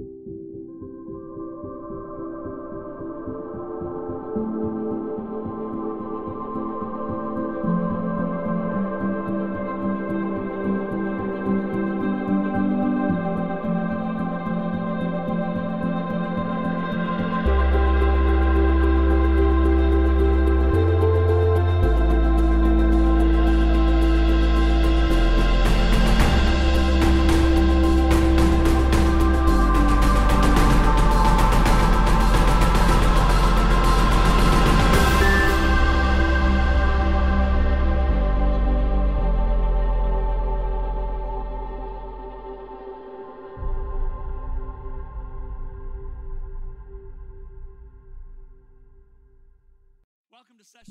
thank you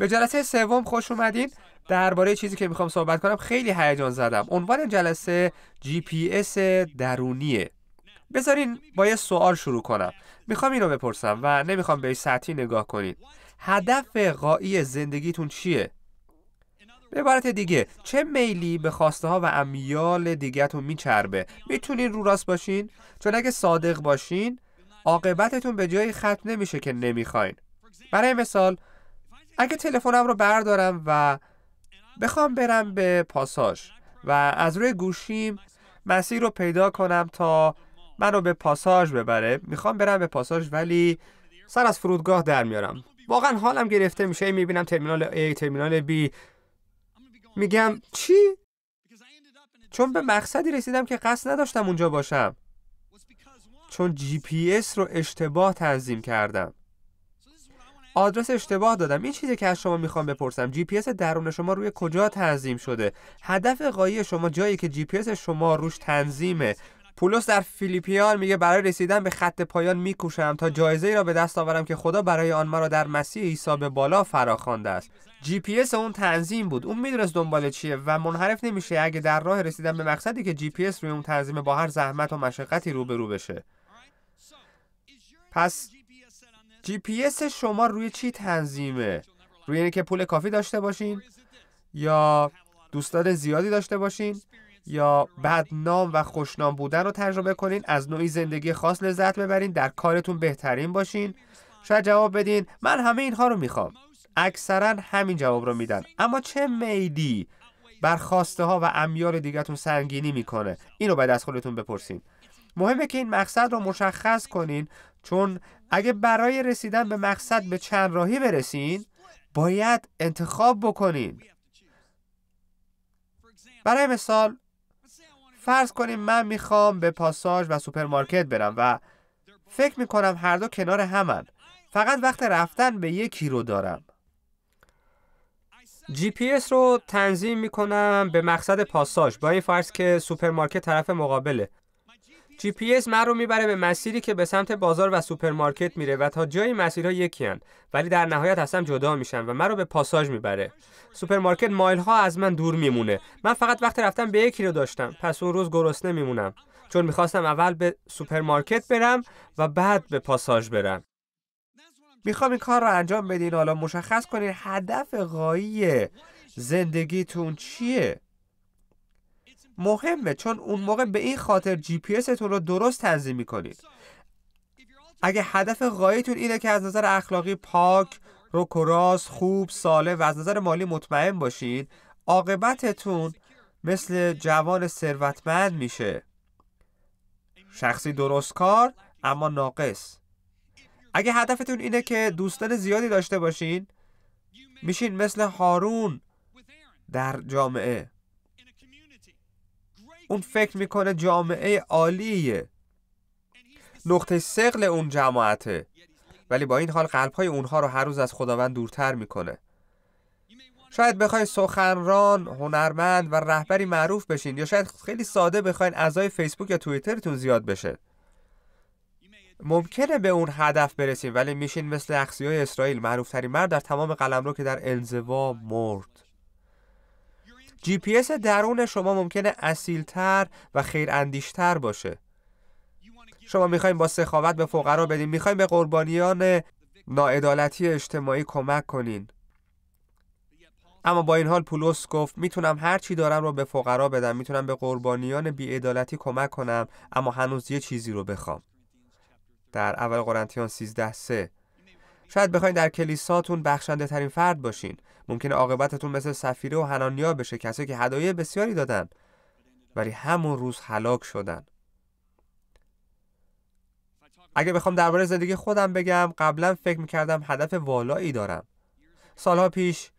جلسه سوم خوش اومدین درباره چیزی که میخوام صحبت کنم خیلی هیجان زدم عنوان جلسه جی پی اس درونیه بذارین با یه سوال شروع کنم میخوام اینو بپرسم و نمیخوام به سطحی نگاه کنید هدف غایی زندگیتون چیه به عبارت دیگه چه میلی به خواسته ها و امیال دیگهتون میچربه میتونین رو راست باشین چون اگه صادق باشین عاقبتتون به جایی ختم نمیشه که نمیخواین برای مثال اگه تلفنم رو بردارم و بخوام برم به پاساژ و از روی گوشیم مسیر رو پیدا کنم تا من رو به پاساژ ببره میخوام برم به پاساژ ولی سر از فرودگاه در میارم واقعا حالم گرفته میشه میبینم ترمینال A ترمینال B میگم چی چون به مقصدی رسیدم که قصد نداشتم اونجا باشم چون جی پی اس رو اشتباه تنظیم کردم آدرس اشتباه دادم این چیزی که از شما میخوام بپرسم جی پی اس درون شما روی کجا تنظیم شده هدف قایی شما جایی که جی پی اس شما روش تنظیمه پولس در فیلیپیان میگه برای رسیدن به خط پایان میکوشم تا جایزه ای را به دست آورم که خدا برای آن مرا در مسیح عیسی به بالا فراخوانده است جی پی اس اون تنظیم بود اون میدونست دنبال چیه و منحرف نمیشه اگه در راه رسیدن به مقصدی که جی پی اس روی اون تنظیم با هر زحمت و مشقتی روبرو بشه پس جی شما روی چی تنظیمه روی اینکه پول کافی داشته باشین یا دوستان زیادی داشته باشین یا بدنام و خوشنام بودن رو تجربه کنین از نوعی زندگی خاص لذت ببرین در کارتون بهترین باشین شاید جواب بدین من همه اینها رو میخوام اکثرا همین جواب رو میدن اما چه میدی بر خواسته ها و امیال دیگرتون سنگینی میکنه این رو باید از خودتون بپرسین مهمه که این مقصد رو مشخص کنین چون اگه برای رسیدن به مقصد به چند راهی برسین باید انتخاب بکنین برای مثال فرض کنیم من میخوام به پاساژ و سوپرمارکت برم و فکر میکنم هر دو کنار همن فقط وقت رفتن به یکی رو دارم جی پی اس رو تنظیم میکنم به مقصد پاساژ با این فرض که سوپرمارکت طرف مقابله GPS پی من رو میبره به مسیری که به سمت بازار و سوپرمارکت میره و تا جایی مسیرها یکیان ولی در نهایت اصلا جدا میشن و من رو به پاساژ میبره سوپرمارکت مایل ها از من دور میمونه من فقط وقت رفتم به یکی رو داشتم پس اون روز گرسنه میمونم چون میخواستم اول به سوپرمارکت برم و بعد به پاساژ برم میخوام این کار رو انجام بدین حالا مشخص کنین هدف غایی زندگیتون چیه مهمه چون اون موقع به این خاطر جی پی تون رو درست تنظیم میکنید اگه هدف غایتون اینه که از نظر اخلاقی پاک روکراس، خوب ساله و از نظر مالی مطمئن باشید عاقبتتون مثل جوان ثروتمند میشه شخصی درست کار اما ناقص اگه هدفتون اینه که دوستان زیادی داشته باشین میشین مثل هارون در جامعه اون فکر میکنه جامعه عالیه نقطه سقل اون جماعته ولی با این حال قلبهای اونها رو هر روز از خداوند دورتر میکنه شاید بخواید سخنران، هنرمند و رهبری معروف بشین یا شاید خیلی ساده بخواین اعضای فیسبوک یا توییترتون زیاد بشه. ممکنه به اون هدف برسیم ولی میشین مثل اخسی اسرائیل معروف مرد در تمام قلمرو که در انزوا مرد. جی پی اس درون شما ممکنه اصیلتر و اندیشتر باشه شما میخوایم با سخاوت به فقرا بدین میخوایم به قربانیان ناعدالتی اجتماعی کمک کنین اما با این حال پولس گفت میتونم هر چی دارم رو به فقرا بدم میتونم به قربانیان بیعدالتی کمک کنم اما هنوز یه چیزی رو بخوام در اول قرنتیان 13 شاید بخواین در کلیساتون بخشنده ترین فرد باشین ممکنه عاقبتتون مثل سفیره و هنانیا بشه کسایی که هدایای بسیاری دادن ولی همون روز هلاک شدن اگه بخوام درباره زندگی خودم بگم قبلا فکر میکردم هدف والایی دارم سالها پیش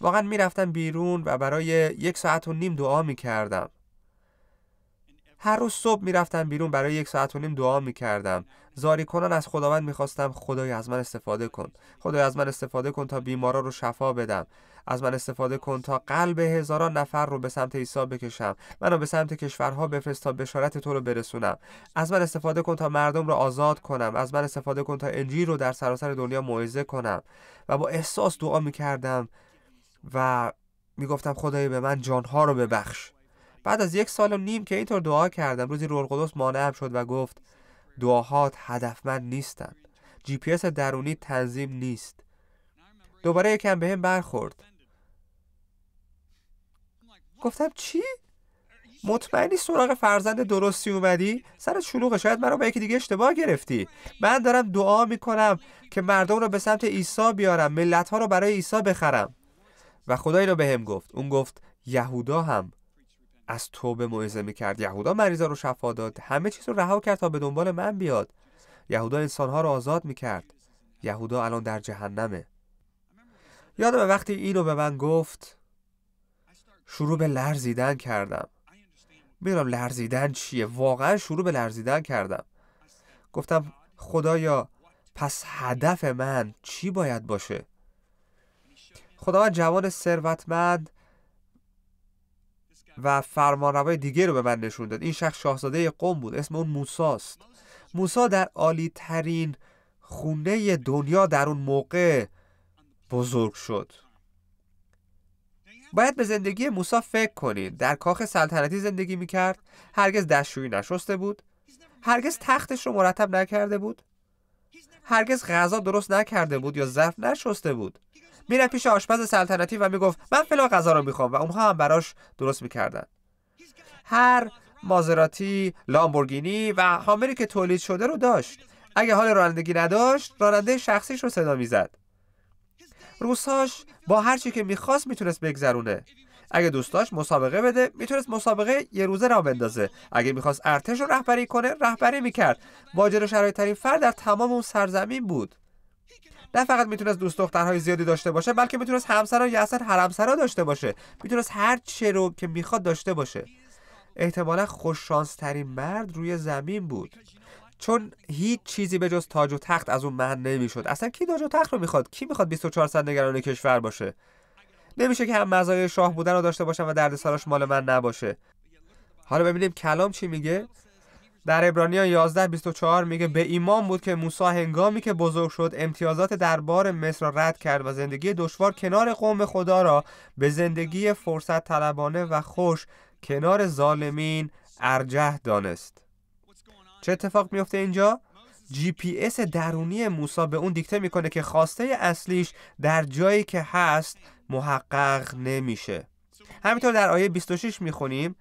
واقعا میرفتم بیرون و برای یک ساعت و نیم دعا میکردم هر روز صبح میرفتم بیرون برای یک ساعت و نیم دعا میکردم زاری کنان از خداوند میخواستم خدای از من استفاده کن خدای از من استفاده کن تا بیمارا رو شفا بدم از من استفاده کن تا قلب هزاران نفر رو به سمت عیسی بکشم منو به سمت کشورها بفرست تا بشارت تو رو برسونم از من استفاده کن تا مردم رو آزاد کنم از من استفاده کن تا انجیل رو در سراسر دنیا موعظه کنم و با احساس دعا میکردم و میگفتم خدای به من جانها رو ببخش بعد از یک سال و نیم که اینطور دعا کردم روزی روح القدس مانعم شد و گفت دعاهات هدفمند نیستن جی پی اس درونی تنظیم نیست دوباره یکم بهم هم برخورد گفتم چی مطمئنی سراغ فرزند درستی اومدی سر شلوغ شاید رو با یکی دیگه اشتباه گرفتی من دارم دعا میکنم که مردم رو به سمت عیسی بیارم ملت ها رو برای عیسی بخرم و خدا اینو بهم گفت اون گفت یهودا هم از توبه موعظه میکرد یهودا مریضا رو شفا داد همه چیز رو رها کرد تا به دنبال من بیاد یهودا انسانها رو آزاد میکرد یهودا الان در جهنمه یادم وقتی اینو به من گفت شروع به لرزیدن کردم میدونم لرزیدن چیه واقعا شروع به لرزیدن کردم گفتم خدایا پس هدف من چی باید باشه خداوند جوان ثروتمند و فرمانروای دیگه رو به من نشون داد این شخص شاهزاده قوم بود اسم اون موساست موسا در عالی ترین خونه دنیا در اون موقع بزرگ شد باید به زندگی موسا فکر کنید در کاخ سلطنتی زندگی کرد هرگز دستشویی نشسته بود هرگز تختش رو مرتب نکرده بود هرگز غذا درست نکرده بود یا ظرف نشسته بود میرفت پیش آشپز سلطنتی و میگفت من فلان غذا رو میخوام و اونها هم براش درست میکردن هر مازراتی لامبورگینی و حاملی که تولید شده رو داشت اگه حال رانندگی نداشت راننده شخصیش رو صدا میزد روساش با هر چی که میخواست میتونست بگذرونه اگه دوستاش مسابقه بده میتونست مسابقه یه روزه را بندازه اگه میخواست ارتش رو رهبری کنه رهبری میکرد واجد و شرایط ترین فرد در تمام اون سرزمین بود نه فقط میتونست دوست دخترهای زیادی داشته باشه بلکه میتونست همسرا یا اصلا حرمسرا داشته باشه میتونست هر چه رو که میخواد داشته باشه احتمالا شانس ترین مرد روی زمین بود چون هیچ چیزی به جز تاج و تخت از اون من نمیشد اصلا کی تاج و تخت رو میخواد کی میخواد 24 ساعت نگران کشور باشه نمیشه که هم مزایای شاه بودن رو داشته باشم و دردسراش مال من نباشه حالا ببینیم کلام چی میگه در عبرانیان 11 میگه به ایمان بود که موسی هنگامی که بزرگ شد امتیازات دربار مصر را رد کرد و زندگی دشوار کنار قوم خدا را به زندگی فرصت طلبانه و خوش کنار ظالمین ارجه دانست چه اتفاق میفته اینجا جی پی اس درونی موسی به اون دیکته میکنه که خواسته اصلیش در جایی که هست محقق نمیشه همینطور در آیه 26 میخونیم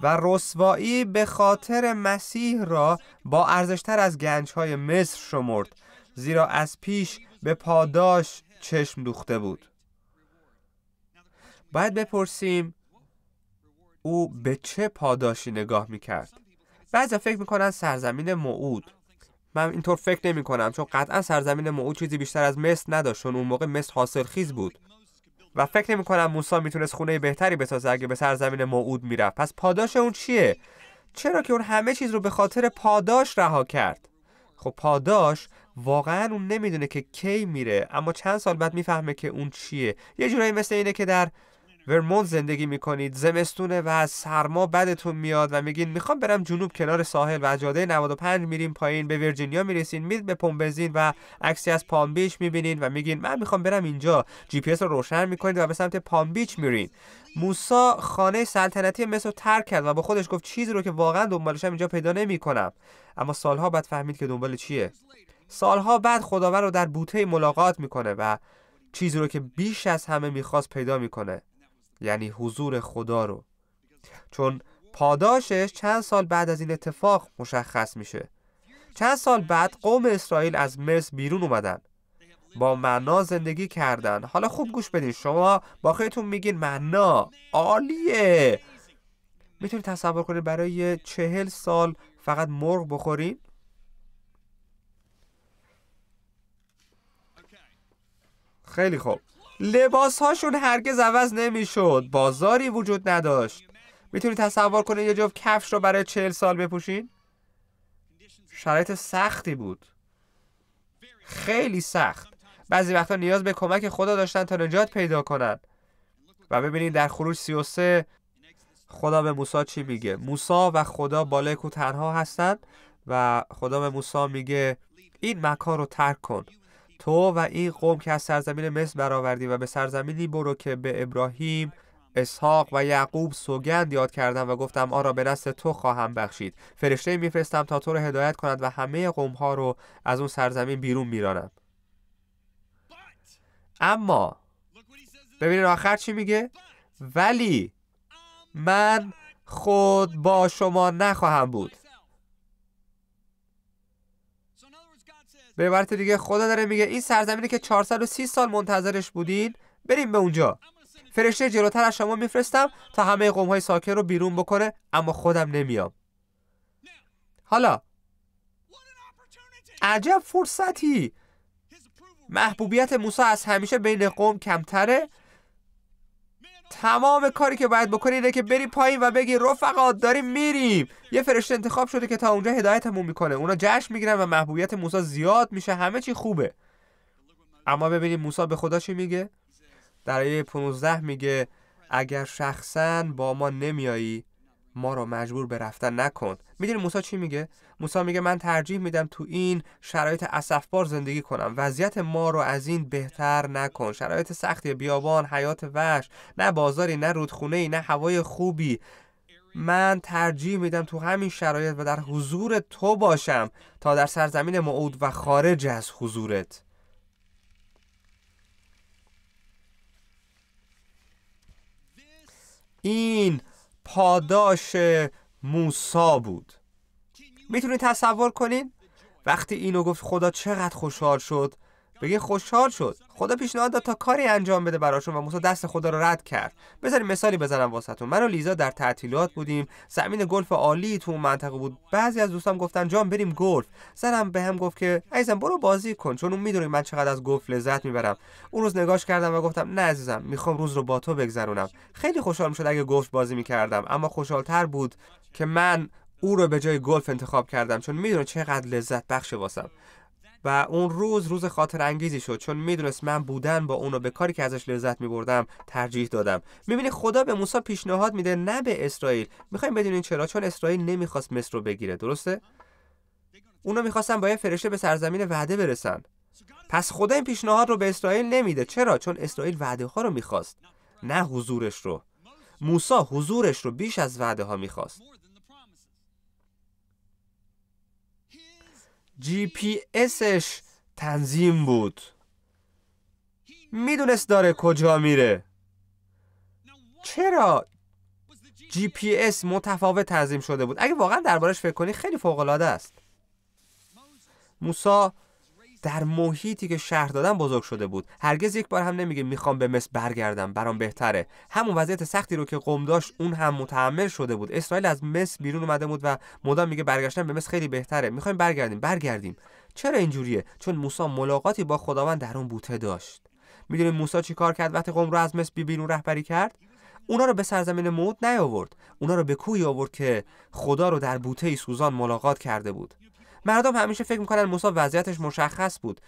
و رسوایی به خاطر مسیح را با ارزشتر از گنجهای مصر شمرد زیرا از پیش به پاداش چشم دوخته بود باید بپرسیم او به چه پاداشی نگاه میکرد بعضی فکر میکنن سرزمین موعود من اینطور فکر نمی کنم چون قطعا سرزمین معود چیزی بیشتر از مصر نداشت چون اون موقع مصر حاصل خیز بود و فکر نمی کنم موسا میتونست خونه بهتری بسازه اگه به سرزمین موعود میرفت پس پاداش اون چیه چرا که اون همه چیز رو به خاطر پاداش رها کرد خب پاداش واقعا اون نمیدونه که کی میره اما چند سال بعد میفهمه که اون چیه یه جورایی مثل اینه که در ورمون زندگی میکنید زمستونه و از سرما بدتون میاد و میگین میخوام برم جنوب کنار ساحل و جاده 95 میریم پایین به ویرجینیا میرسین میرید به پمپ بنزین و عکسی از پام بیچ میبینین و میگین من میخوام برم اینجا جی پی اس رو روشن میکنید و به سمت پام بیچ میرین موسا خانه سلطنتی مصر ترک کرد و با خودش گفت چیزی رو که واقعا دنبالشم اینجا پیدا نمیکنم اما سالها بعد فهمید که دنبال چیه سالها بعد خداور رو در بوته ملاقات میکنه و چیزی رو که بیش از همه میخواست پیدا میکنه یعنی حضور خدا رو چون پاداشش چند سال بعد از این اتفاق مشخص میشه چند سال بعد قوم اسرائیل از مصر بیرون اومدن با معنا زندگی کردن حالا خوب گوش بدین شما با خودتون میگین معنا عالیه میتونید تصور کنید برای چهل سال فقط مرغ بخورین خیلی خوب لباس هاشون هرگز عوض نمیشد بازاری وجود نداشت میتونی تصور کنید یه جفت کفش رو برای چهل سال بپوشین شرایط سختی بود خیلی سخت بعضی وقتا نیاز به کمک خدا داشتن تا نجات پیدا کنند. و ببینید در خروج 33 خدا به موسا چی میگه موسا و خدا بالای تنها هستند و خدا به موسی میگه این مکان رو ترک کن تو و این قوم که از سرزمین مصر برآوردی و به سرزمینی برو که به ابراهیم اسحاق و یعقوب سوگند یاد کردم و گفتم آن را به دست تو خواهم بخشید فرشته میفرستم تا تو را هدایت کند و همه قوم ها رو از اون سرزمین بیرون میرانم اما ببینید آخر چی میگه ولی من خود با شما نخواهم بود به عبارت دیگه خدا داره میگه این سرزمینی که 430 سال منتظرش بودین بریم به اونجا فرشته جلوتر از شما میفرستم تا همه قوم های ساکن رو بیرون بکنه اما خودم نمیام حالا عجب فرصتی محبوبیت موسی از همیشه بین قوم کمتره تمام کاری که باید بکنی اینه که بری پایین و بگی رفقا داریم میریم یه فرشته انتخاب شده که تا اونجا هدایتمون میکنه اونا جشن میگیرن و محبوبیت موسی زیاد میشه همه چی خوبه اما ببینید موسا به خدا چی میگه در آیه 15 میگه اگر شخصا با ما نمیایی ما رو مجبور به رفتن نکن میدونی موسی چی میگه موسی میگه من ترجیح میدم تو این شرایط اسفبار زندگی کنم وضعیت ما رو از این بهتر نکن شرایط سختی بیابان حیات وحش نه بازاری نه رودخونه نه هوای خوبی من ترجیح میدم تو همین شرایط و در حضور تو باشم تا در سرزمین معود و خارج از حضورت این پاداش موسا بود میتونید تصور کنین وقتی اینو گفت خدا چقدر خوشحال شد بگی خوشحال شد خدا پیشنهاد داد تا کاری انجام بده براشون و موسی دست خدا رو رد کرد بذاری مثالی بزنم واسهتون من و لیزا در تعطیلات بودیم زمین گلف عالی تو اون منطقه بود بعضی از دوستام گفتن جان بریم گلف زنم به هم گفت که عزیزم برو بازی کن چون اون میدونه من چقدر از گلف لذت میبرم اون روز نگاش کردم و گفتم نه عزیزم میخوام روز رو با تو بگذرونم خیلی خوشحال میشد اگه گلف بازی میکردم اما خوشحال تر بود که من او رو به جای گلف انتخاب کردم چون میدونه چقدر لذت بخش واسم و اون روز روز خاطر انگیزی شد چون میدونست من بودن با اونو به کاری که ازش لذت میبردم ترجیح دادم میبینی خدا به موسی پیشنهاد میده نه به اسرائیل میخوایم بدونین چرا چون اسرائیل نمیخواست مصر رو بگیره درسته اونا میخواستن با یه فرشته به سرزمین وعده برسن پس خدا این پیشنهاد رو به اسرائیل نمیده چرا چون اسرائیل وعده ها رو میخواست نه حضورش رو موسی حضورش رو بیش از وعده ها میخواست جی پی تنظیم بود میدونست داره کجا میره چرا جی پی متفاوت تنظیم شده بود اگه واقعا دربارش فکر کنی خیلی فوق العاده است موسی در محیطی که شهر دادن بزرگ شده بود هرگز یک بار هم نمیگه میخوام به مصر برگردم برام بهتره همون وضعیت سختی رو که قوم داشت اون هم متحمل شده بود اسرائیل از مصر بیرون اومده بود و مدام میگه برگشتن به مصر خیلی بهتره میخوایم برگردیم برگردیم چرا اینجوریه چون موسی ملاقاتی با خداوند در اون بوته داشت میدونید موسی کار کرد وقتی قوم رو از مصر بیرون رهبری کرد اونا رو به سرزمین موت نیاورد اونا رو به کوی آورد که خدا رو در بوته سوزان ملاقات کرده بود مردم همیشه فکر میکنن موسا وضعیتش مشخص بود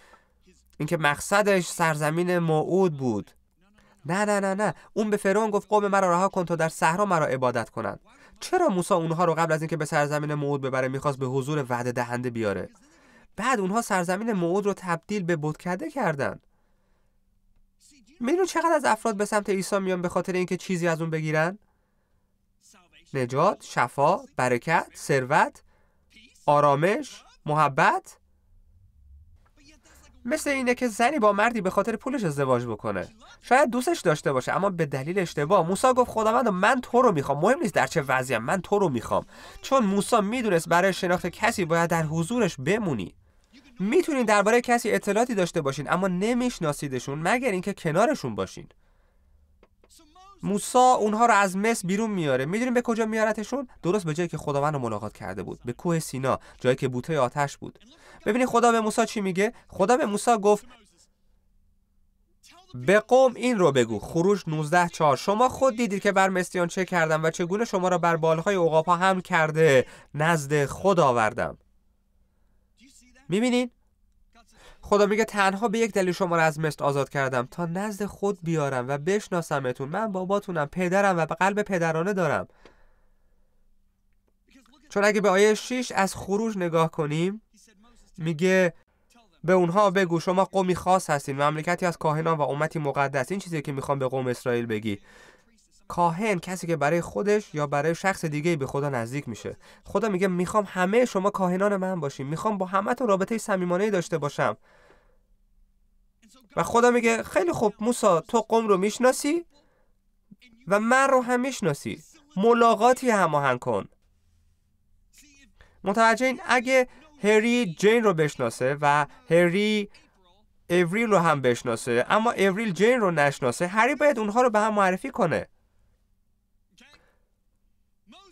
اینکه مقصدش سرزمین موعود بود نه نه نه نه اون به فرعون گفت قوم مرا رها کن تا در صحرا مرا عبادت کنند چرا موسا اونها رو قبل از اینکه به سرزمین موعود ببره میخواست به حضور وعده دهنده بیاره بعد اونها سرزمین موعود رو تبدیل به کرده کردن میدونی چقدر از افراد به سمت عیسی میان به خاطر اینکه چیزی از اون بگیرن نجات شفا برکت ثروت آرامش محبت مثل اینه که زنی با مردی به خاطر پولش ازدواج بکنه شاید دوستش داشته باشه اما به دلیل اشتباه موسی گفت خداوند من تو رو میخوام مهم نیست در چه وضعیم من تو رو میخوام چون موسی میدونست برای شناخت کسی باید در حضورش بمونی میتونین درباره کسی اطلاعاتی داشته باشین اما نمیشناسیدشون مگر اینکه کنارشون باشین موسا اونها رو از مصر بیرون میاره میدونیم به کجا میارتشون درست به جایی که خداوند رو ملاقات کرده بود به کوه سینا جایی که بوته آتش بود ببینید خدا به موسا چی میگه خدا به موسی گفت به قوم این رو بگو خروج 19 4 شما خود دیدید که بر مصریان چه کردم و چگونه شما را بر بالهای عقاب هم کرده نزد خدا آوردم میبینید؟ خدا میگه تنها به یک دلیل شما را از مصر آزاد کردم تا نزد خود بیارم و بشناسمتون من باباتونم پدرم و به قلب پدرانه دارم چون اگه به آیه 6 از خروج نگاه کنیم میگه به اونها بگو شما قومی خاص هستین مملکتی از کاهنان و امتی مقدس این چیزی که میخوام به قوم اسرائیل بگی کاهن کسی که برای خودش یا برای شخص دیگه به خدا نزدیک میشه خدا میگه میخوام همه شما کاهنان من باشیم میخوام با همتون رابطه صمیمانه داشته باشم و خدا میگه خیلی خوب موسا تو قوم رو میشناسی و من رو هم میشناسی ملاقاتی هماهنگ کن متوجه این اگه هری جین رو بشناسه و هری اوریل رو هم بشناسه اما اوریل جین رو نشناسه هری باید اونها رو به هم معرفی کنه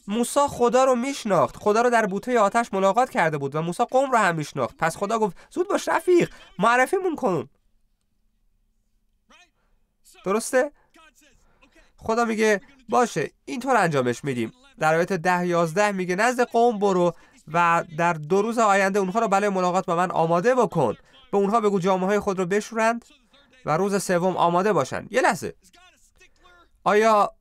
موسا خدا رو میشناخت خدا رو در بوته آتش ملاقات کرده بود و موسا قوم رو هم میشناخت پس خدا گفت زود باش رفیق مون کن درسته؟ خدا میگه باشه اینطور انجامش میدیم در آیت ده یازده میگه نزد قوم برو و در دو روز آینده اونها رو برای بله ملاقات با من آماده بکن به اونها بگو جامعه های خود رو بشورند و روز سوم آماده باشند یه لحظه آیا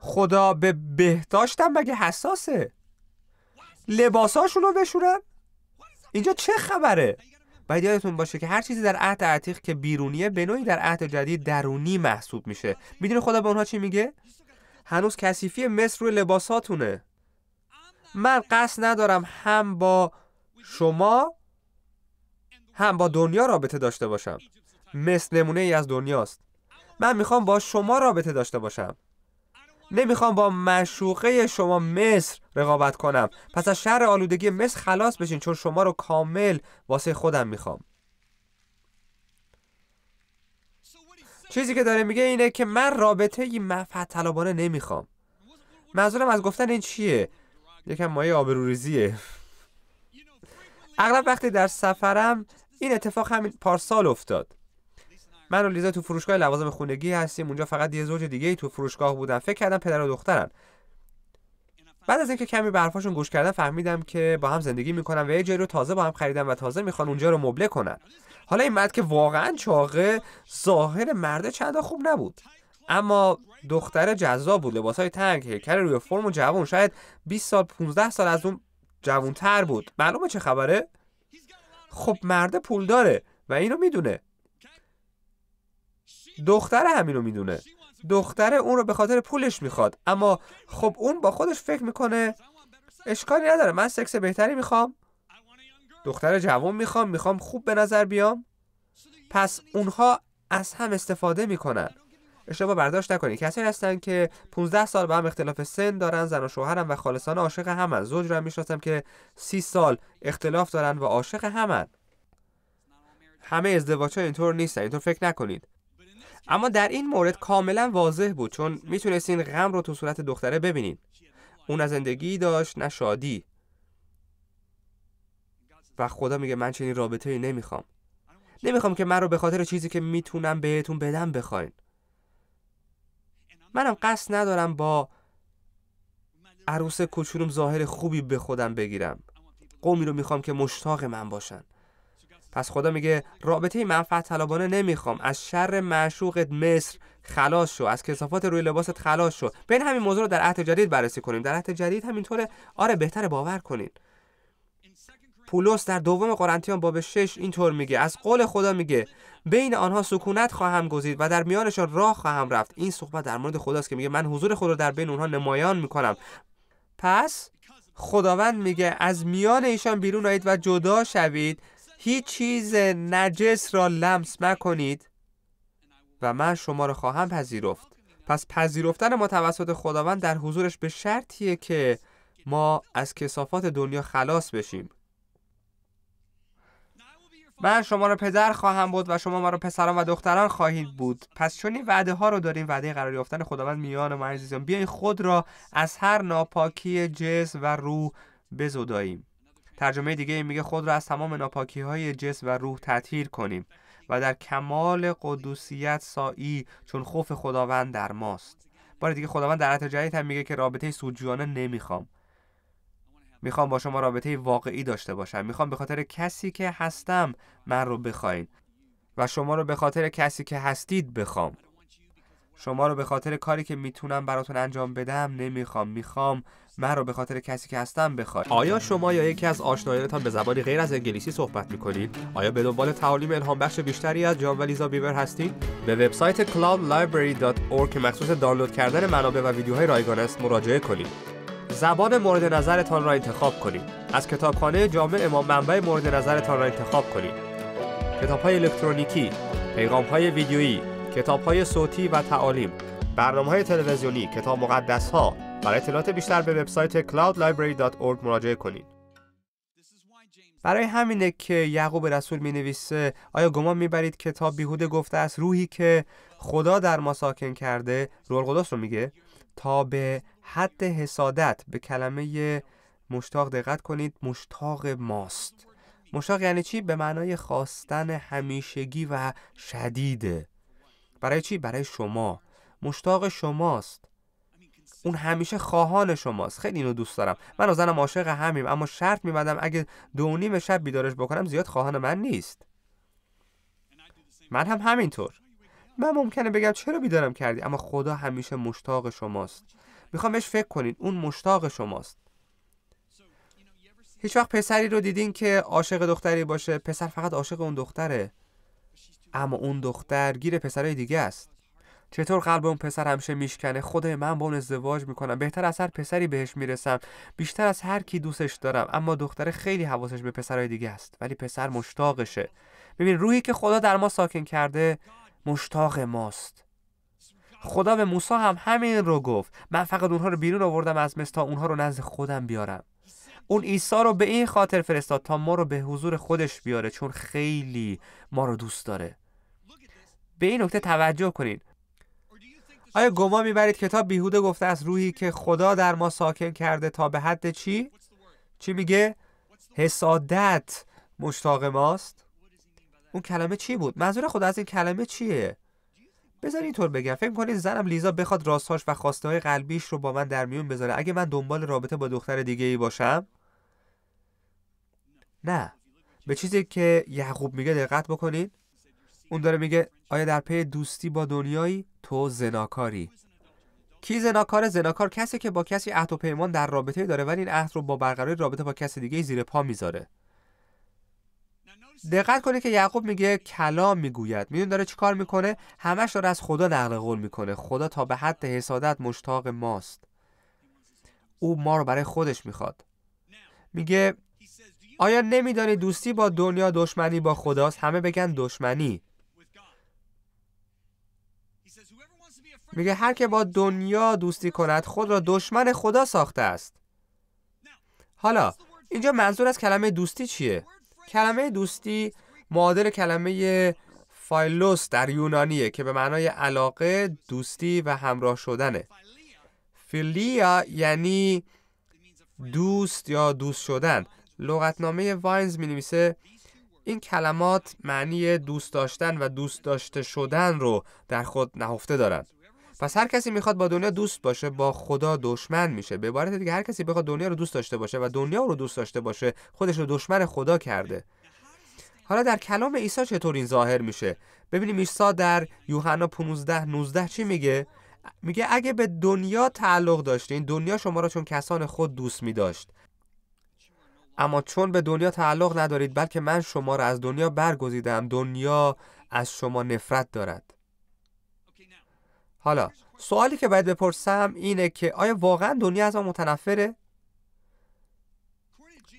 خدا به بهداشتم مگه حساسه لباساشون رو بشورن اینجا چه خبره باید یادتون باشه که هر چیزی در عهد عتیق که بیرونیه به نوعی در عهد جدید درونی محسوب میشه میدونی خدا به اونها چی میگه هنوز کثیفی مصر روی لباساتونه من قصد ندارم هم با شما هم با دنیا رابطه داشته باشم مثل نمونه ای از دنیاست من میخوام با شما رابطه داشته باشم نمیخوام با مشوقه شما مصر رقابت کنم پس از شهر آلودگی مصر خلاص بشین چون شما رو کامل واسه خودم میخوام چیزی که داره میگه اینه که من رابطه ای منفعت طلبانه نمیخوام منظورم از گفتن این چیه یکم مایه آبروریزیه اغلب وقتی در سفرم این اتفاق همین پارسال افتاد من و لیزا تو فروشگاه لوازم خونگی هستیم اونجا فقط یه زوج دیگه ای تو فروشگاه بودن فکر کردم پدر و دخترن بعد از اینکه کمی برفاشون گوش کردن فهمیدم که با هم زندگی میکنن و یه جایی رو تازه با هم خریدن و تازه میخوان اونجا رو مبله کنن حالا این مرد که واقعا چاقه ظاهر مرده چندان خوب نبود اما دختر جذاب بود لباسهای تنگ هیکل روی فرم و جوان شاید 20 سال 15 سال از اون جوانتر بود معلومه چه خبره خب مرده پول داره و اینو میدونه دختر همینو میدونه دختره اون رو به خاطر پولش میخواد اما خب اون با خودش فکر میکنه اشکالی نداره من سکس بهتری میخوام دختر جوان میخوام میخوام خوب به نظر بیام پس اونها از هم استفاده میکنن اشتباه برداشت نکنید کسایی هستن که 15 سال با هم اختلاف سن دارن زن و شوهرم و خالصانه عاشق همن زوج رو هم میشناسم که 30 سال اختلاف دارن و عاشق همن همه ازدواج ها اینطور نیستن اینطور فکر نکنید اما در این مورد کاملا واضح بود چون میتونستین غم رو تو صورت دختره ببینین اون از زندگی داشت نه شادی و خدا میگه من چنین رابطه ای نمیخوام نمیخوام که من رو به خاطر چیزی که میتونم بهتون بدم بخواین منم قصد ندارم با عروس کوچولوم ظاهر خوبی به خودم بگیرم قومی رو میخوام که مشتاق من باشن پس خدا میگه رابطه منفعت طلبانه نمیخوام از شر معشوقت مصر خلاص شو از کسافات روی لباست خلاص شو بین همین موضوع رو در عهد جدید بررسی کنیم در عهد جدید همینطوره آره بهتر باور کنین پولس در دوم قرنتیان باب 6 اینطور میگه از قول خدا میگه بین آنها سکونت خواهم گزید و در میانشان راه خواهم رفت این صحبت در مورد خداست که میگه من حضور خود رو در بین اونها نمایان میکنم پس خداوند میگه از میان ایشان بیرون آیید و جدا شوید هیچ چیز نجس را لمس مکنید و من شما را خواهم پذیرفت پس پذیرفتن ما توسط خداوند در حضورش به شرطیه که ما از کسافات دنیا خلاص بشیم من شما را پدر خواهم بود و شما ما را پسران و دختران خواهید بود پس چون این وعده ها رو داریم وعده قرار یافتن خداوند میان ما عزیزان بیاین خود را از هر ناپاکی جس و روح بزداییم ترجمه دیگه میگه خود را از تمام ناپاکی های جسم و روح تطهیر کنیم و در کمال قدوسیت سایی چون خوف خداوند در ماست بار دیگه خداوند در عطا جدید هم میگه که رابطه سودجویانه نمیخوام میخوام با شما رابطه واقعی داشته باشم میخوام به خاطر کسی که هستم من رو بخواین و شما رو به خاطر کسی که هستید بخوام شما رو به خاطر کاری که میتونم براتون انجام بدم نمیخوام میخوام مرا به خاطر کسی که هستم بخواید آیا شما یا یکی از آشنایانتان به زبانی غیر از انگلیسی صحبت میکنید آیا به دنبال تعالیم الهام بخش بیشتری از جان ولیزا بیور هستید به وبسایت cloudlibrary.org که مخصوص دانلود کردن منابع و ویدیوهای رایگان است مراجعه کنید زبان مورد نظرتان را انتخاب کنید از کتابخانه جامع امام منبع مورد نظرتان را انتخاب کنید کتابهای الکترونیکی های ویدیویی کتابهای صوتی و تعالیم برنامه های تلویزیونی، کتاب مقدس ها، برای اطلاعات بیشتر به وبسایت cloudlibrary.org مراجعه کنید. برای همینه که یعقوب رسول می نویسه آیا گمان می برید کتاب بیهوده گفته است روحی که خدا در ما ساکن کرده روح القدس رو میگه تا به حد حسادت به کلمه مشتاق دقت کنید مشتاق ماست مشتاق یعنی چی به معنای خواستن همیشگی و شدیده برای چی برای شما مشتاق شماست اون همیشه خواهان شماست خیلی اینو دوست دارم من و زنم عاشق همیم اما شرط میبندم اگه دو نیم شب بیدارش بکنم زیاد خواهان من نیست من هم همینطور من ممکنه بگم چرا بیدارم کردی اما خدا همیشه مشتاق شماست میخوام بهش فکر کنین اون مشتاق شماست هیچ وقت پسری رو دیدین که عاشق دختری باشه پسر فقط عاشق اون دختره اما اون دختر گیر پسرای دیگه است چطور قلب اون پسر همیشه میشکنه خدای من با اون ازدواج میکنم بهتر از هر پسری بهش میرسم بیشتر از هر کی دوستش دارم اما دختره خیلی حواسش به پسرهای دیگه است ولی پسر مشتاقشه ببین روحی که خدا در ما ساکن کرده مشتاق ماست خدا به موسی هم همین رو گفت من فقط اونها رو بیرون آوردم از مصر تا اونها رو نزد خودم بیارم اون عیسی رو به این خاطر فرستاد تا ما رو به حضور خودش بیاره چون خیلی ما رو دوست داره به این نکته توجه کنید آیا گما میبرید کتاب بیهوده گفته از روحی که خدا در ما ساکن کرده تا به حد چی؟ چی میگه؟ حسادت مشتاق ماست اون کلمه چی بود؟ منظور خدا از این کلمه چیه؟ بذار اینطور بگم فکر کنید زنم لیزا بخواد راستاش و خواسته های قلبیش رو با من در میون بذاره اگه من دنبال رابطه با دختر دیگه ای باشم نه به چیزی که یعقوب میگه دقت بکنید اون داره میگه آیا در پی دوستی با دنیایی تو زناکاری کی زناکار زناکار کسی که با کسی عهد و پیمان در رابطه داره ولی این عهد رو با برقراری رابطه با کسی دیگه زیر پا میذاره دقت کنید که یعقوب میگه کلام میگوید میدون داره کار میکنه همش داره از خدا نقل قول میکنه خدا تا به حد حسادت مشتاق ماست او ما رو برای خودش میخواد میگه آیا نمیدانی دوستی با دنیا دشمنی با خداست همه بگن دشمنی میگه هر که با دنیا دوستی کند خود را دشمن خدا ساخته است حالا اینجا منظور از کلمه دوستی چیه؟ کلمه دوستی معادل کلمه فایلوس در یونانیه که به معنای علاقه، دوستی و همراه شدنه فیلیا یعنی دوست یا دوست شدن لغتنامه واینز می نویسه این کلمات معنی دوست داشتن و دوست داشته شدن رو در خود نهفته دارند پس هر کسی میخواد با دنیا دوست باشه با خدا دشمن میشه به عبارت دیگه هر کسی بخواد دنیا رو دوست داشته باشه و دنیا رو دوست داشته باشه خودش رو دشمن خدا کرده حالا در کلام عیسی چطور این ظاهر میشه ببینیم عیسی در یوحنا 15 19 چی میگه میگه اگه به دنیا تعلق داشتین دنیا شما را چون کسان خود دوست میداشت اما چون به دنیا تعلق ندارید بلکه من شما را از دنیا برگزیدم دنیا از شما نفرت دارد حالا سوالی که باید بپرسم اینه که آیا واقعا دنیا از ما متنفره؟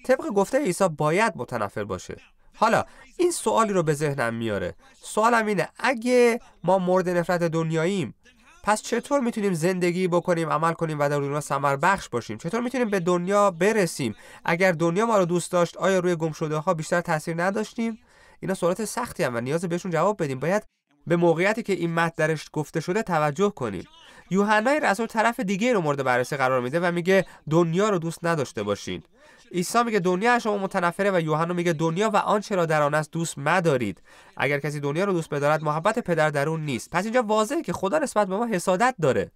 طبق گفته عیسی باید متنفر باشه حالا این سوالی رو به ذهنم میاره سوالم اینه اگه ما مورد نفرت دنیاییم پس چطور میتونیم زندگی بکنیم عمل کنیم و در دنیا سمر بخش باشیم چطور میتونیم به دنیا برسیم اگر دنیا ما رو دوست داشت آیا روی گم ها بیشتر تاثیر نداشتیم اینا سوالات سختی و نیاز بهشون جواب بدیم باید به موقعیتی که این متن درش گفته شده توجه کنید یوحنای رسول طرف دیگه رو مورد بررسی قرار میده و میگه دنیا رو دوست نداشته باشین عیسی میگه دنیا شما متنفره و یوحنا میگه دنیا و آنچه را در آن است دوست مدارید اگر کسی دنیا رو دوست بدارد محبت پدر در اون نیست پس اینجا واضحه که خدا نسبت به ما حسادت داره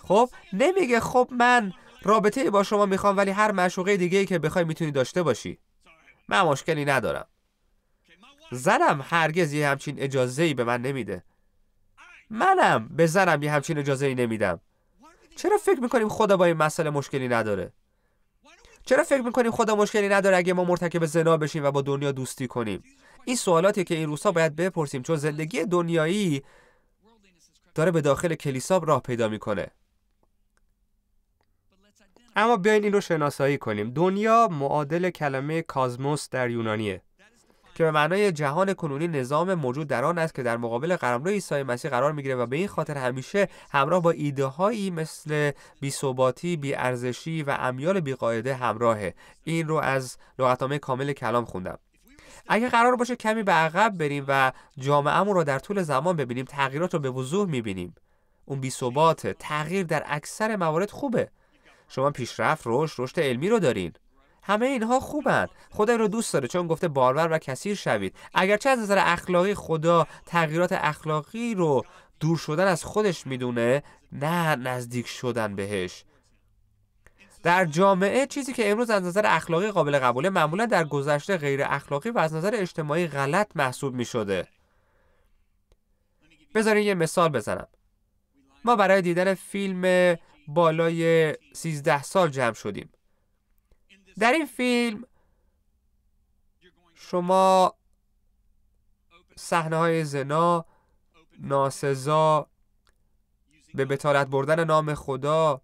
خب نمیگه خب من رابطه با شما میخوام ولی هر معشوقه دیگه ای که بخوای میتونی داشته باشی من مشکلی ندارم زنم هرگز یه همچین اجازه ای به من نمیده منم به زنم یه همچین اجازه ای نمیدم چرا فکر میکنیم خدا با این مسئله مشکلی نداره چرا فکر میکنیم خدا مشکلی نداره اگه ما مرتکب زنا بشیم و با دنیا دوستی کنیم این سوالاتی که این روزها باید بپرسیم چون زندگی دنیایی داره به داخل کلیسا راه پیدا میکنه اما بیاین این رو شناسایی کنیم دنیا معادل کلمه کازموس در یونانیه که به معنای جهان کنونی نظام موجود در آن است که در مقابل قلمرو عیسی مسیح قرار میگیره و به این خاطر همیشه همراه با ایدههایی مثل بیثباتی بیارزشی و امیال بیقاعده همراهه این رو از لغتنامه کامل کلام خوندم اگر قرار باشه کمی به عقب بریم و جامعهمون رو در طول زمان ببینیم تغییرات رو به وضوح میبینیم اون بی ثباته تغییر در اکثر موارد خوبه شما پیشرفت رشد رشد علمی رو دارین همه اینها خوبند خدا رو دوست داره چون گفته بارور و کثیر شوید اگرچه از نظر اخلاقی خدا تغییرات اخلاقی رو دور شدن از خودش میدونه نه نزدیک شدن بهش در جامعه چیزی که امروز از نظر اخلاقی قابل قبوله معمولا در گذشته غیر اخلاقی و از نظر اجتماعی غلط محسوب می شده بذارین یه مثال بزنم ما برای دیدن فیلم بالای 13 سال جمع شدیم در این فیلم شما صحنه های زنا ناسزا به بتالت بردن نام خدا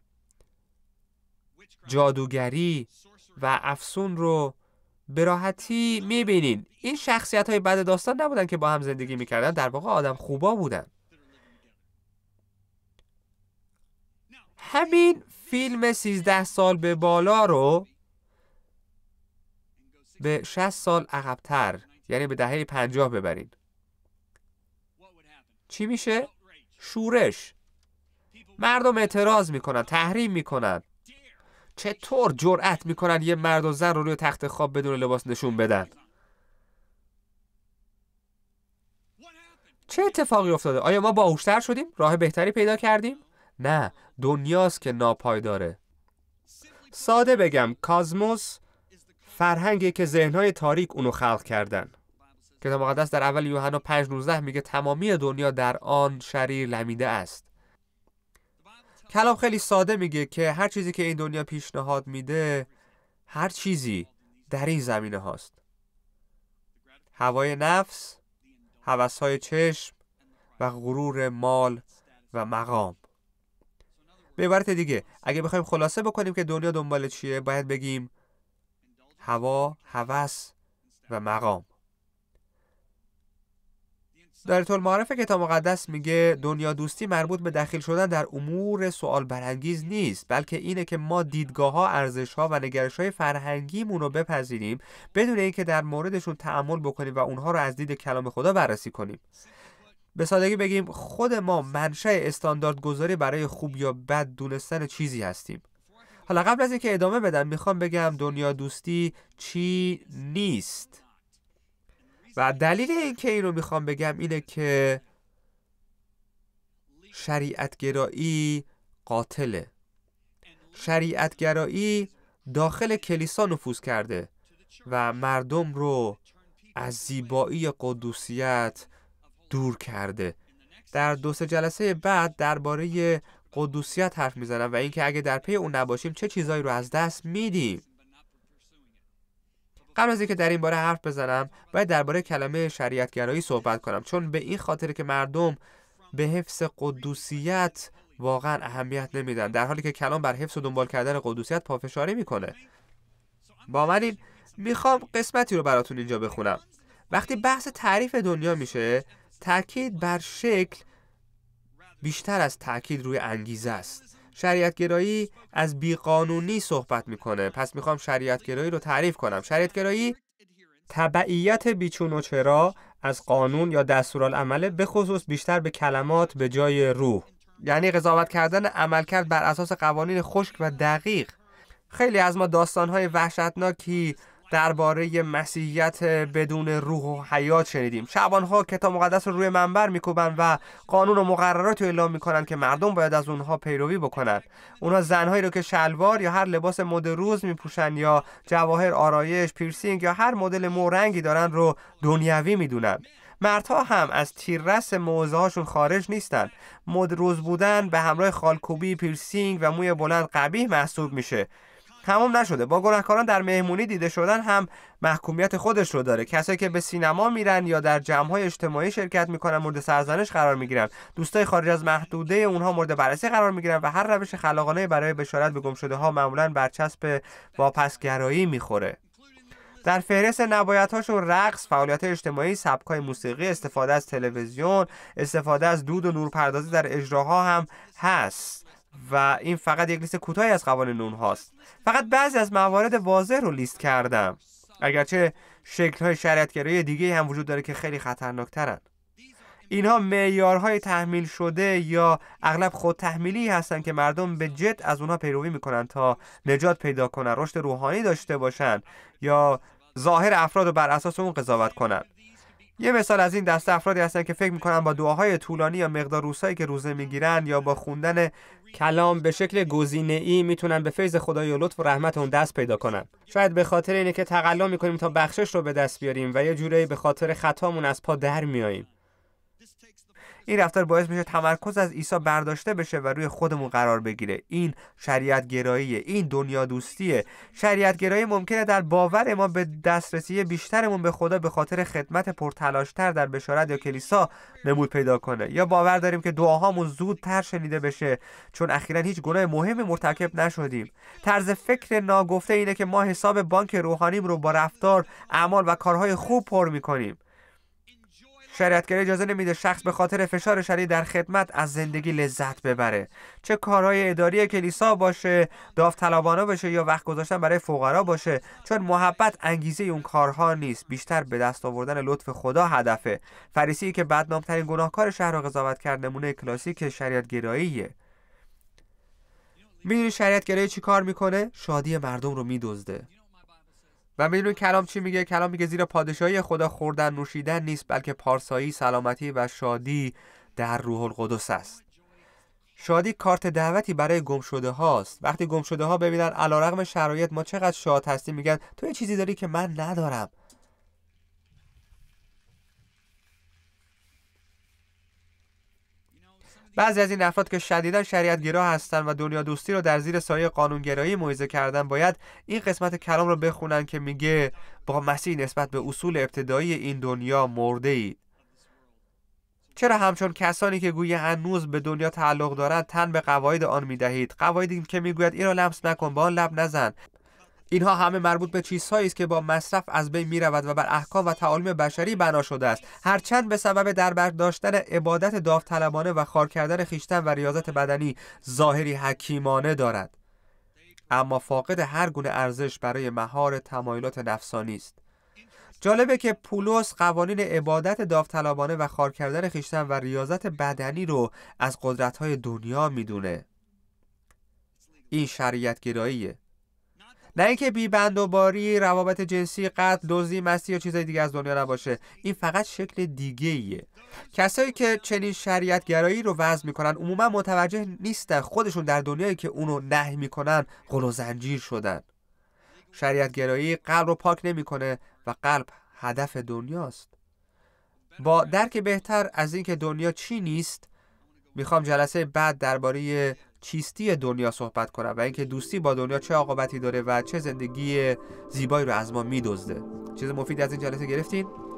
جادوگری و افسون رو به راحتی میبینین این شخصیت های بد داستان نبودن که با هم زندگی میکردن در واقع آدم خوبا بودن همین فیلم 13 سال به بالا رو به 60 سال عقبتر یعنی به دهه پنجاه ببرید چی میشه؟ شورش مردم اعتراض میکنن تحریم میکنن چطور جرأت میکنن یه مرد و زن رو روی تخت خواب بدون لباس نشون بدن چه اتفاقی افتاده؟ آیا ما باهوشتر شدیم؟ راه بهتری پیدا کردیم؟ نه دنیاست که ناپایداره ساده بگم کازموس فرهنگی که ذهنهای تاریک اونو خلق کردن کتاب مقدس در اول یوحنا 5:19 میگه تمامی دنیا در آن شریر لمیده است کلام خیلی ساده میگه که هر چیزی که این دنیا پیشنهاد میده هر چیزی در این زمینه هاست هوای نفس هوسهای چشم و غرور مال و مقام به عبارت دیگه اگه بخوایم خلاصه بکنیم که دنیا دنبال چیه باید بگیم هوا، هوس و مقام در طول معرف کتاب مقدس میگه دنیا دوستی مربوط به دخیل شدن در امور سوال برانگیز نیست بلکه اینه که ما دیدگاه ها، ارزش ها و نگرش های فرهنگیمون رو بپذیریم بدون اینکه در موردشون تعمل بکنیم و اونها رو از دید کلام خدا بررسی کنیم به سادگی بگیم خود ما منشأ استاندارد گذاری برای خوب یا بد دونستن چیزی هستیم حالا قبل از اینکه ادامه بدم میخوام بگم دنیا دوستی چی نیست و دلیل اینکه این رو میخوام بگم اینه که شریعت گرایی قاتله شریعت گرایی داخل کلیسا نفوذ کرده و مردم رو از زیبایی قدوسیت دور کرده در دو سه جلسه بعد درباره قدوسیت حرف میزنم و اینکه اگه در پی اون نباشیم چه چیزایی رو از دست میدیم قبل از اینکه در این باره حرف بزنم باید درباره کلمه شریعتگرایی صحبت کنم چون به این خاطر که مردم به حفظ قدوسیت واقعا اهمیت نمیدن در حالی که کلام بر حفظ و دنبال کردن قدوسیت پافشاری میکنه با من این میخوام قسمتی رو براتون اینجا بخونم وقتی بحث تعریف دنیا میشه تاکید بر شکل بیشتر از تاکید روی انگیزه است شریعت گرایی از بیقانونی صحبت میکنه پس میخوام شریعت گرایی رو تعریف کنم شریعت گرایی تبعیت بیچون و چرا از قانون یا دستورالعمله به خصوص بیشتر به کلمات به جای روح یعنی قضاوت کردن کرد بر اساس قوانین خشک و دقیق خیلی از ما داستانهای وحشتناکی درباره مسیحیت بدون روح و حیات شنیدیم شعبانها کتاب مقدس رو روی منبر میکوبن و قانون و مقررات رو اعلام میکنن که مردم باید از اونها پیروی بکنند. اونها زنهایی رو که شلوار یا هر لباس مد روز میپوشن یا جواهر آرایش پیرسینگ یا هر مدل مورنگی دارن رو دنیوی میدونن مردها هم از تیررس موزه هاشون خارج نیستن مد روز بودن به همراه خالکوبی پیرسینگ و موی بلند قبیح محسوب میشه تمام نشده با گناهکاران در مهمونی دیده شدن هم محکومیت خودش رو داره کسایی که به سینما میرن یا در های اجتماعی شرکت میکنن مورد سرزنش قرار میگیرن دوستای خارج از محدوده اونها مورد بررسی قرار میگیرن و هر روش خلاقانه برای بشارت به گم شده ها معمولا برچسب واپسگرایی میخوره در فهرست و رقص، فعالیت اجتماعی، سبکای موسیقی، استفاده از تلویزیون، استفاده از دود و نورپردازی در اجراها هم هست. و این فقط یک لیست کوتاهی از قوانین هاست فقط بعضی از موارد واضح رو لیست کردم اگرچه شکل‌های شریعتگرایی دیگه هم وجود داره که خیلی خطرناکترند اینها معیارهای تحمیل شده یا اغلب خود تحمیلی هستند که مردم به جد از اونها پیروی میکنن تا نجات پیدا کنن رشد روحانی داشته باشن یا ظاهر افراد رو بر اساس اون قضاوت کنن یه مثال از این دست افرادی هستن که فکر میکنن با دعاهای طولانی یا مقدار روزهایی که روزه میگیرن یا با خوندن کلام به شکل گزینه ای میتونن به فیض خدای و لطف و رحمت اون دست پیدا کنن شاید به خاطر اینه که تقلا میکنیم تا بخشش رو به دست بیاریم و یه جورایی به خاطر خطامون از پا در میاییم این رفتار باعث میشه تمرکز از عیسی برداشته بشه و روی خودمون قرار بگیره این شریعت گرایی، این دنیا دوستیه شریعت گرایی ممکنه در باور ما به دسترسی بیشترمون به خدا به خاطر خدمت پرتلاشتر در بشارت یا کلیسا نمود پیدا کنه یا باور داریم که دعاهامون زودتر شنیده بشه چون اخیرا هیچ گناه مهمی مرتکب نشدیم طرز فکر ناگفته اینه که ما حساب بانک روحانیم رو با رفتار اعمال و کارهای خوب پر میکنیم شریعتگری اجازه نمیده شخص به خاطر فشار شریع در خدمت از زندگی لذت ببره چه کارهای اداری کلیسا باشه داوطلبانه باشه یا وقت گذاشتن برای فقرا باشه چون محبت انگیزه اون کارها نیست بیشتر به دست آوردن لطف خدا هدفه فریسی که بدنامترین گناهکار شهر را قضاوت کرد نمونه کلاسیک شریعت گراییه میدونی شریعت گرایی چی کار میکنه شادی مردم رو میدزده و میدونی کلام چی میگه کلام میگه زیرا پادشاهی خدا خوردن نوشیدن نیست بلکه پارسایی سلامتی و شادی در روح القدس است شادی کارت دعوتی برای گم شده هاست وقتی گم شده ها ببینن علیرغم شرایط ما چقدر شاد هستیم میگن تو یه چیزی داری که من ندارم بعضی از این افراد که شدیدا گرا هستند و دنیا دوستی رو در زیر سایه قانونگرایی موعظه کردن باید این قسمت کلام رو بخونن که میگه با مسیح نسبت به اصول ابتدایی این دنیا مرده اید چرا همچون کسانی که گویی هنوز به دنیا تعلق دارند تن به قواعد آن میدهید قواعدی که میگوید این را لمس نکن با آن لب نزن اینها همه مربوط به چیزهایی است که با مصرف از بین می رود و بر احکام و تعالیم بشری بنا شده است هرچند به سبب در عبادت داوطلبانه و خار کردن خیشتن و ریاضت بدنی ظاهری حکیمانه دارد اما فاقد هر گونه ارزش برای مهار تمایلات نفسانی است جالبه که پولس قوانین عبادت داوطلبانه و خار کردن خیشتن و ریاضت بدنی رو از قدرت های دنیا میدونه این شریعت گراییه نه اینکه بی بند و باری روابط جنسی قتل دزدی مستی یا چیزای دیگه از دنیا نباشه این فقط شکل دیگه ایه کسایی که چنین شریعت گرایی رو وضع میکنن عموما متوجه نیستن خودشون در دنیایی که اونو نهی میکنن قل و زنجیر شدن شریعت گرایی قلب رو پاک نمیکنه و قلب هدف دنیاست با درک بهتر از اینکه دنیا چی نیست میخوام جلسه بعد درباره چیستی دنیا صحبت کنم و اینکه دوستی با دنیا چه عاقبتی داره و چه زندگی زیبایی رو از ما میدزده چیز مفیدی از این جلسه گرفتین